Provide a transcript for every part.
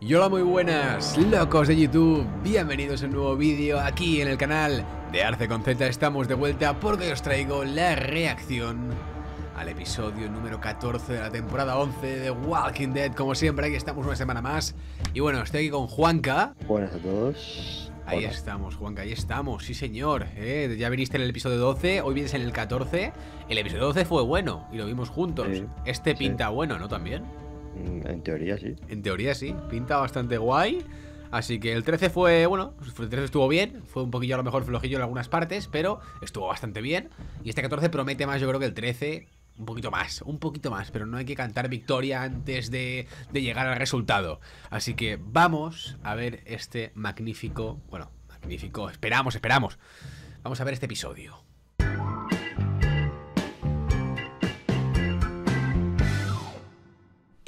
Y hola muy buenas, locos de YouTube, bienvenidos a un nuevo vídeo aquí en el canal de Arce con Estamos de vuelta porque os traigo la reacción al episodio número 14 de la temporada 11 de Walking Dead. Como siempre, aquí estamos una semana más. Y bueno, estoy aquí con Juanca. Buenas a todos. Ahí estamos, Juanca, ahí estamos, sí señor. ¿eh? Ya viniste en el episodio 12, hoy vienes en el 14. El episodio 12 fue bueno y lo vimos juntos. este pinta bueno, ¿no? También. Mm, en teoría sí. En teoría sí, pinta bastante guay. Así que el 13 fue, bueno, el 13 estuvo bien, fue un poquillo a lo mejor flojillo en algunas partes, pero estuvo bastante bien. Y este 14 promete más, yo creo que el 13, un poquito más, un poquito más, pero no hay que cantar victoria antes de, de llegar al resultado. Así que vamos a ver este magnífico, bueno, magnífico, esperamos, esperamos. Vamos a ver este episodio.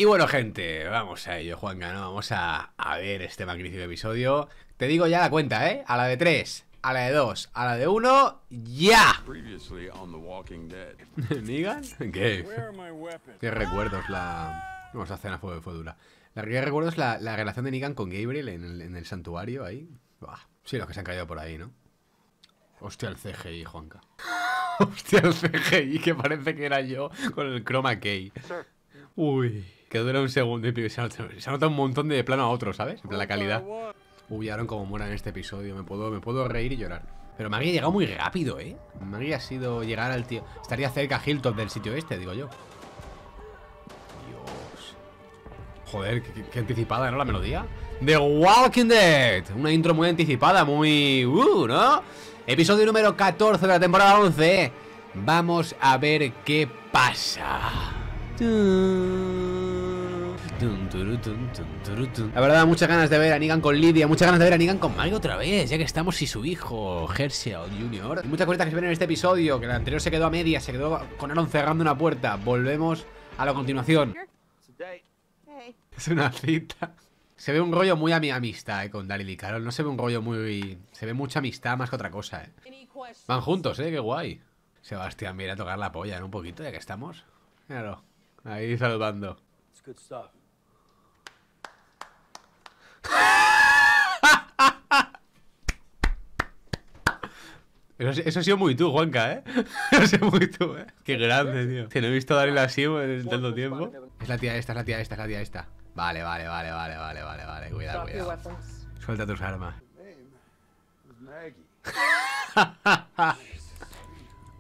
Y bueno, gente, vamos a ello, Juanca, ¿no? Vamos a, ver este magnífico episodio. Te digo ya la cuenta, ¿eh? A la de tres, a la de 2 a la de uno, ¡ya! ¿Negan? ¿Qué? ¿Qué recuerdos la... Vamos a hacer fue, fue dura. La que recuerdo la, relación de Negan con Gabriel en el, santuario, ahí. Bah, sí, los que se han caído por ahí, ¿no? Hostia, el CGI, Juanca. Hostia, el CGI, que parece que era yo con el chroma key. Uy que dura un segundo y Se nota, un montón de plano a otro, ¿sabes? En la calidad. Uy, Aaron como muera en este episodio. Me puedo, me puedo reír y llorar. Pero Maggie ha llegado muy rápido, ¿eh? Maggie ha sido llegar al tío... Estaría cerca Hilton del sitio este, digo yo. Dios. Joder, qué, anticipada, ¿no? La melodía. The Walking Dead. Una intro muy anticipada, muy... Uh, ¿no? Episodio número 14 de la temporada 11. Vamos a ver qué pasa. La verdad, muchas ganas de ver a Negan con Lidia, muchas ganas de ver a Negan con Mike otra vez, ya que estamos y su hijo, o Junior Y muchas cosas que se ven en este episodio, que el anterior se quedó a media, se quedó con Aaron cerrando una puerta. Volvemos a la continuación. Es una cita. Se ve un rollo muy amistad eh, con Daryl y Carol. No se ve un rollo muy... Se ve mucha amistad más que otra cosa, eh. Van juntos, eh. Qué guay. Sebastián mira a tocar la polla, en Un poquito, ya que estamos. Míralo. Ahí saludando. Eso, ha sido muy tú, Juanca, ¿eh? Eso ha sido muy tú, ¿eh? Qué grande, tío. Te no he visto a así en tanto pues, tiempo. Es la tía esta, es la tía esta, es la tía esta. Vale, vale, vale, vale, vale, vale, vale. Cuidado, cuidado. Suelta tus armas.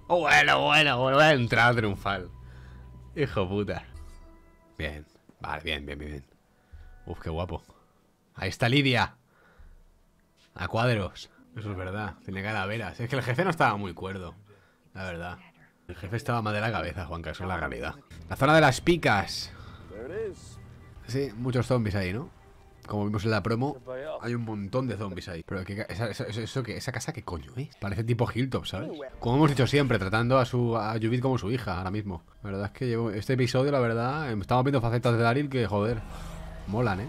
bueno, bueno, bueno. Voy a triunfal. Hijo puta. Bien. Vale, bien, bien, bien, bien. Uf, qué guapo. Ahí está Lidia. A cuadros. Eso es verdad, tiene calaveras. Es que el jefe no estaba muy cuerdo, la verdad. El jefe estaba más de la cabeza, Juanca, eso es la realidad. La zona de las picas. Sí, muchos zombies ahí, ¿no? Como vimos en la promo, hay un montón de zombies ahí. Pero esa, eso, que, esa casa, ¿qué coño es? Parece tipo Hilltop, ¿sabes? Como hemos dicho siempre, tratando a su a Judith como su hija ahora mismo. La verdad es que llevo este episodio, la verdad, em, estamos viendo facetas de Daryl que, joder, molan, ¿eh?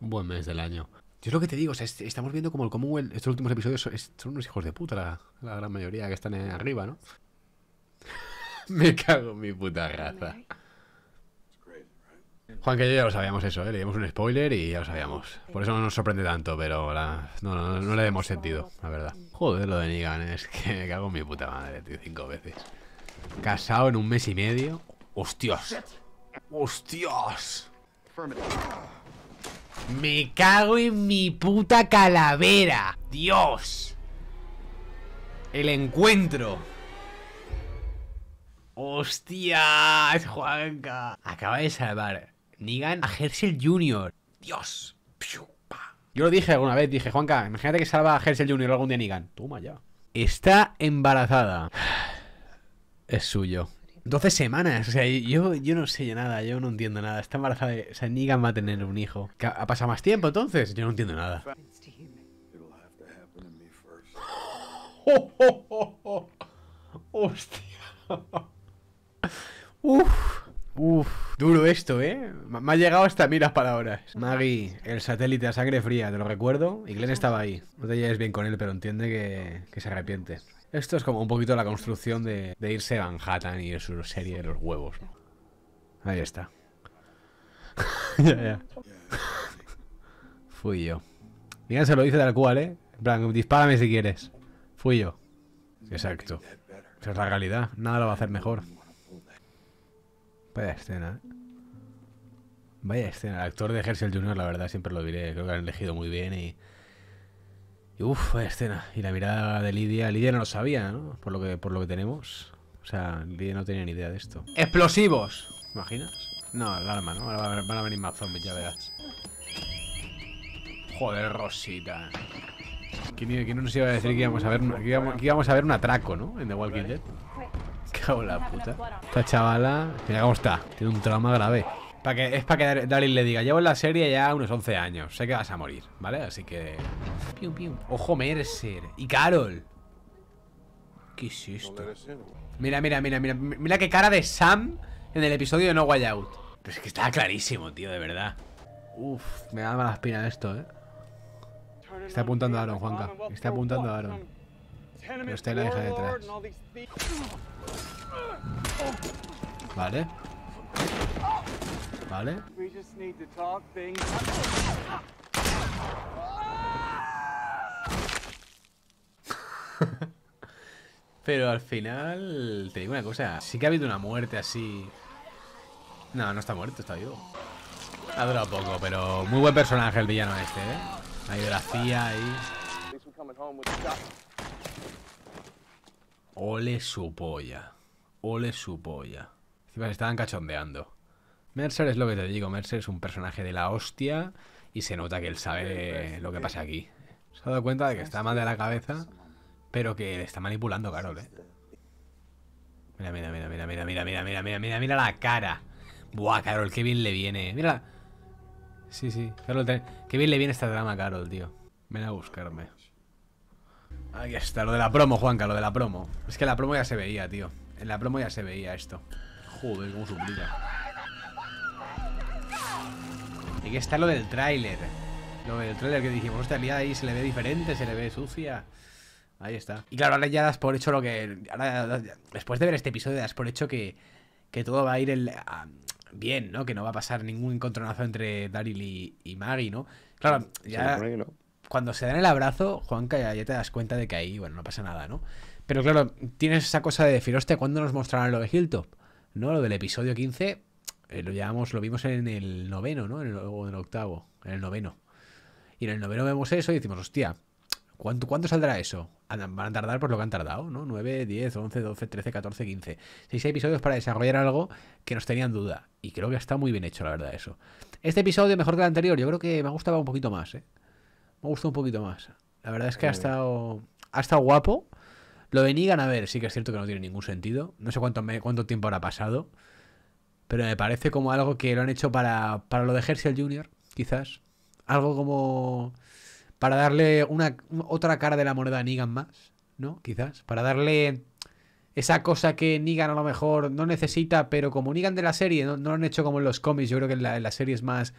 buen mes del año. Yo es lo que te digo, estamos viendo como el Commonwealth, estos últimos episodios son, unos hijos de puta, la, gran mayoría que están arriba, ¿no? Me cago en mi puta raza. Juan, que yo ya lo sabíamos eso, ¿eh? le dimos un spoiler y ya lo sabíamos. Por eso no nos sorprende tanto, pero no, le demos sentido, la verdad. Joder, lo de Negan, es que me cago en mi puta madre, tío, cinco veces. Casado en un mes y medio. ¡Hostias! ¡Hostias! Me cago en mi puta calavera. Dios. El encuentro. ¡Es Juanca! Acaba de salvar Negan a Herschel Jr. ¡Dios! Yo lo dije alguna vez, dije, Juanca, imagínate que salva a Herschel Jr. algún día Nigan. Toma ya. Está embarazada. Es suyo. 12 semanas, o sea, yo, yo no sé nada, yo no entiendo nada. Está embarazada, o sea, va a tener un hijo. ¿Ha pasado más tiempo entonces? Yo no entiendo nada. ¡Hostia! ¡Uf! Uf, duro esto, ¿eh? Me ha llegado hasta miras palabras. Maggie, el satélite a sangre fría, te lo recuerdo. y Glenn estaba ahí. No te lleves bien con él, pero entiende que, que se arrepiente. Esto es como un poquito la construcción de, irse a Manhattan y su serie de los huevos. Ahí está. ya, ya. Fui yo. Digan, se lo dice tal cual, ¿eh? En plan, dispárame si quieres. Fui yo. Exacto. Esa es la realidad. Nada lo va a hacer mejor. Vaya escena, ¿eh? Vaya escena. El actor de Herschel Jr., la verdad, siempre lo diré. Creo que han elegido muy bien y... Y uff, escena. Y la mirada de Lidia. Lidia no lo sabía, ¿no? Por lo que, por lo que tenemos. O sea, Lidia no tenía ni idea de esto. ¡Explosivos! ¿Te imaginas? No, el arma, ¿no? Ahora van a venir más zombies, ya verás. Joder, Rosita. ¿Quién, no nos iba a decir que íbamos a ver, íbamos, a ver un atraco, ¿no? En The Walking Dead. Cago la puta. Esta chavala, mira cómo está. Tiene un trauma grave es para que Daryl le diga, llevo en la serie ya unos 11 años, sé que vas a morir, ¿vale? Así que... Ojo, Mercer. Y Carol. ¿Qué es esto? Mira, mira, mira, mira. Mira qué cara de Sam en el episodio de No Way Out. Pero es que está clarísimo, tío, de verdad. Uf, me da mala espina esto, ¿eh? Está apuntando a Aaron, Juanca. Está apuntando a Aaron. Pero está la hija detrás. Vale. Pero al final, te digo una cosa, sí que ha habido una muerte así... No, no está muerto, está vivo. Ha durado poco, pero muy buen personaje el villano este, ¿eh? Hay de la CIA, ahí... Ole su polla. Ole su polla. se estaban cachondeando. Mercer es lo que te digo, Mercer es un personaje de la hostia y se nota que él sabe pues, lo que pasa aquí. Se ha dado cuenta de que está mal de la cabeza, pero que le está manipulando Carol, eh. Mira, mira, mira, mira, mira, mira, mira, mira, mira, mira, la cara. Buah, Carol, qué bien le viene. ¿eh? Mira. Sí, sí. Carol, qué bien le viene esta trama, Carol, tío. Ven a buscarme. Ahí está, lo de la promo, Juanca, lo de la promo. Es que la promo ya se veía, tío. En la promo ya se veía esto. Joder, cómo suplica que está lo del tráiler. Lo del tráiler que dijimos, hostia, ahí se le ve diferente, se le ve sucia. Ahí está. Y claro, ahora ya das por hecho lo que... después de ver este episodio, das por hecho que, todo va a ir bien, ¿no? Que no va a pasar ningún encontronazo entre Daryl y, Maggie, ¿no? Claro, ya... Cuando se dan el abrazo, Juanca, ya, te das cuenta de que ahí, bueno, no pasa nada, ¿no? Pero claro, tienes esa cosa de decir, hostia, ¿cuándo nos mostrarán lo de Hilltop? ¿No? Lo del episodio 15, eh, lo llamamos, lo vimos en el noveno, ¿no? En el, octavo, en el noveno. Y en el noveno vemos eso y decimos, hostia, ¿cuánto, cuánto saldrá eso? Van a tardar por pues, lo que han tardado, ¿no? 9, 10, 11, 12, 13, 14, 15. seis episodios para desarrollar algo que nos tenían duda. Y creo que está muy bien hecho, la verdad, eso. Este episodio mejor que el anterior, yo creo que me gustaba un poquito más, ¿eh? Me gustó un poquito más. La verdad es que ha estado, ha estado guapo. Lo de a ver, sí que es cierto que no tiene ningún sentido. No sé cuánto, me, cuánto tiempo habrá pasado. Pero me parece como algo que lo han hecho para, para lo de Herschel Jr., quizás. Algo como para darle una, otra cara de la moneda a Negan más, ¿no? Quizás. Para darle esa cosa que Negan a lo mejor no necesita, pero como Negan de la serie, no, lo han hecho como en los cómics, yo creo que la, serie es más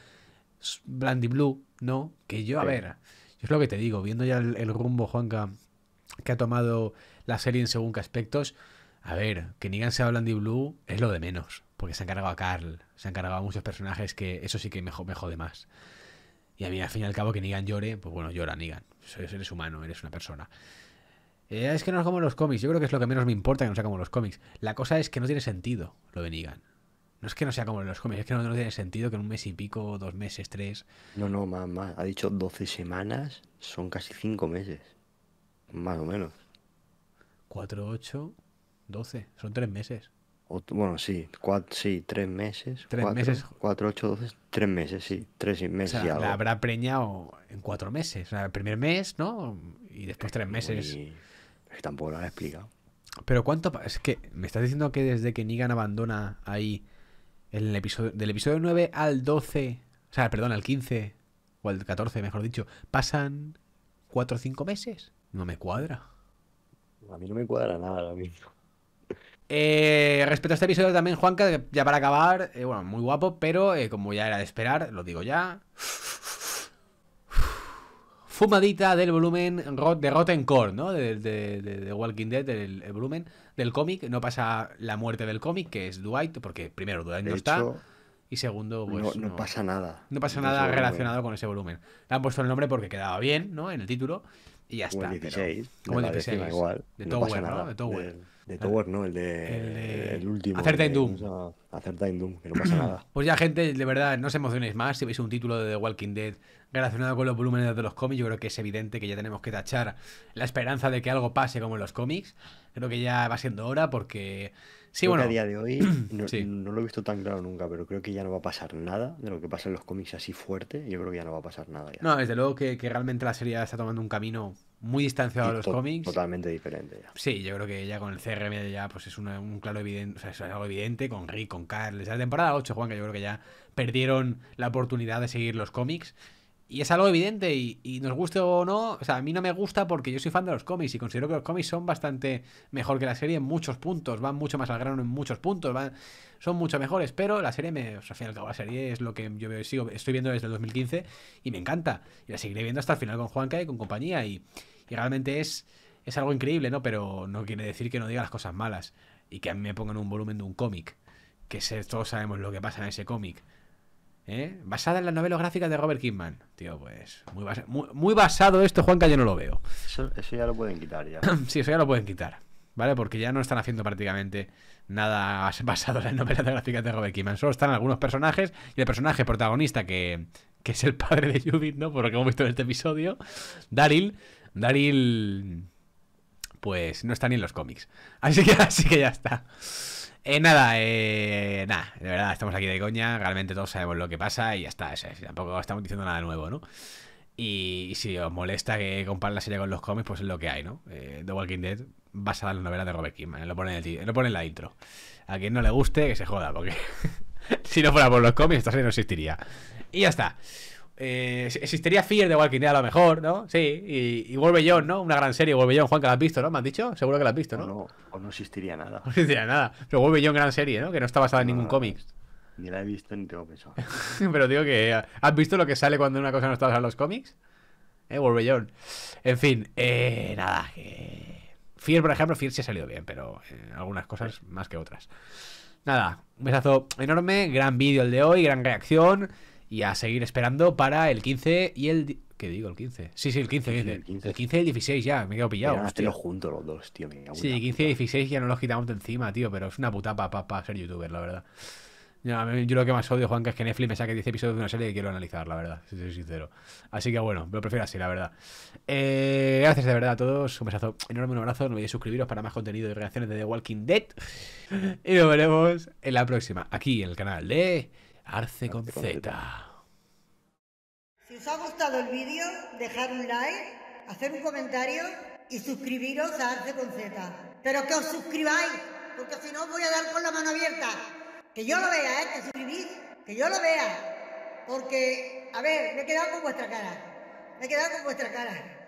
blandy blue, ¿no? Que yo, a ver, yo es lo que te digo, viendo ya el, rumbo, Juanca, que ha tomado la serie en según qué aspectos, a ver, que Negan sea blandy blue es lo de menos. Porque se ha encargado a Carl, se han encargado a muchos personajes que eso sí que me, jode más. Y a mí, al fin y al cabo, que Negan llore, pues bueno, llora Negan. Eres humano, eres una persona. Eh, es que no es como los cómics. Yo creo que es lo que menos me importa que no sea como los cómics. La cosa es que no tiene sentido lo de Negan. No es que no sea como los cómics, es que no, tiene sentido que en un mes y pico, dos meses, tres. No, no, más, Ha dicho 12 semanas, son casi cinco meses. Más o menos. 4, 8, 12. Son tres meses bueno, sí, cuatro, sí, tres meses. Tres cuatro, meses. Cuatro, ocho, doce, tres meses, sí, tres meses o sea, La habrá preñado en cuatro meses. O sea, el primer mes, ¿no? Y después tres meses. Y... Tampoco lo han explicado. Pero cuánto. Es que me estás diciendo que desde que Negan abandona ahí. el episodio, del episodio 9 al 12. O sea, perdón, al 15. O al 14, mejor dicho. Pasan cuatro o cinco meses. No me cuadra. A mí no me cuadra nada lo mismo. Eh, respecto a este episodio también, Juanca, ya para acabar, eh, bueno, muy guapo, pero eh, como ya era de esperar, lo digo ya. Fumadita del volumen de Rotten Core, ¿no? De, Walking Dead, del el volumen del cómic. No pasa la muerte del cómic, que es Dwight, porque primero Dwight no está. y segundo, pues. No, pasa nada. No pasa nada relacionado con ese volumen. Le han puesto el nombre porque quedaba bien, ¿no? En el título. Y ya como está. como el Igual, de ¿no? De Tower, ¿no? El de. El, último. Hacer Time Doom. Hacer Time Doom, que no pasa nada. Pues ya, gente, de verdad, no os emocionéis más. Si veis un título de The Walking Dead relacionado con los volúmenes de los cómics, yo creo que es evidente que ya tenemos que tachar la esperanza de que algo pase como en los cómics. Creo que ya va siendo hora porque. Sí, bueno. a día de hoy no, lo he visto tan claro nunca, pero creo que ya no va a pasar nada de lo que pasa en los cómics así fuerte. Yo creo que ya no va a pasar nada. Ya. No, desde luego que, que realmente la serie está tomando un camino muy distanciado de los cómics. Totalmente diferente Sí, yo creo que ya con el CRM ya pues es una, un claro evidente, algo evidente con Rick, con Carl. La temporada 8, Juan, que yo creo que ya perdieron la oportunidad de seguir los cómics y es algo evidente y, nos guste o no, o sea, a mí no me gusta porque yo soy fan de los cómics y considero que los cómics son bastante mejor que la serie en muchos puntos, van mucho más al grano en muchos puntos, van, son mucho mejores, pero la serie, me, o sea, al fin y al cabo, la serie es lo que yo sigo, estoy viendo desde el 2015 y me encanta y la seguiré viendo hasta el final con Juanca y con compañía y, realmente es, es algo increíble, ¿no? Pero no quiere decir que no diga las cosas malas y que a me pongan un volumen de un cómic, que todos sabemos lo que pasa en ese cómic ¿eh? Basada en las novelas gráficas de Robert Kidman Tío, pues muy, muy, basado esto, Juanca, yo no lo veo. Eso, ya lo pueden quitar ya. sí, eso ya lo pueden quitar. ¿Vale? Porque ya no están haciendo prácticamente nada basado en las novelas gráficas de Robert Kidman, Solo están algunos personajes y el personaje protagonista que, que es el padre de Judith, ¿no? Por lo que hemos visto en este episodio, Daryl. Daryl, pues no está ni en los cómics. Así que, así que ya está. Eh, nada, eh, nada, de verdad, estamos aquí de coña, realmente todos sabemos lo que pasa y ya está, tampoco estamos diciendo nada nuevo, ¿no? Y, si os molesta que comparen la serie con los cómics, pues es lo que hay, ¿no? Eh, The Walking Dead basada en la novela de Robert Kingman eh, lo pone, en el, lo pone en la intro. A quien no le guste, que se joda, porque si no fuera por los cómics, esta serie no existiría. Y ya está. Eh, existiría Fear de Walking Dead a lo mejor, ¿no? Sí, y, y Wolverine, ¿no? Una gran serie, Wolverine, Juan, que la has visto, ¿no? Me has dicho, seguro que la has visto, ¿no? O no, o no existiría nada. No existiría nada. Pero Wolverine, gran serie, ¿no? Que no está basada en ningún cómic. Ni la he visto ni tengo pensado. Pero digo que, ¿has visto lo que sale cuando una cosa no está basada en los cómics? ¿Eh? Wolverine. En fin, eh, nada, que... Fear, por ejemplo, Fear sí ha salido bien, pero eh, algunas cosas más que otras. Nada, un besazo enorme, gran vídeo el de hoy, gran reacción y a seguir esperando para el 15 y el... ¿Qué digo? El 15. Sí, sí, el 15. El 15, el 15. y el 16 ya, me he quedado pillado. los juntos los dos, tío. sí, el 15 y el 16 ya no los quitamos de encima, tío, pero es una puta para ser youtuber, la verdad. Yo, lo que más odio, que es que Netflix me saque 10 episodios de una serie que quiero analizar, la verdad, si soy sincero. Así que bueno, lo prefiero así, la verdad. Eh, gracias de verdad a todos, un besazo enorme, un abrazo. No olvidéis suscribiros para más contenido y reacciones de The Walking Dead. Y nos veremos en la próxima, aquí en el canal de... Arce con, Z. Si os ha gustado el vídeo, dejar un like, hacer un comentario y suscribiros a Arce con Z. Pero que os suscribáis, porque si no os voy a dar con la mano abierta. Que yo lo vea, ¿eh? Que suscribís, que yo lo vea. Porque, a ver, me he quedado con vuestra cara. Me he quedado con vuestra cara.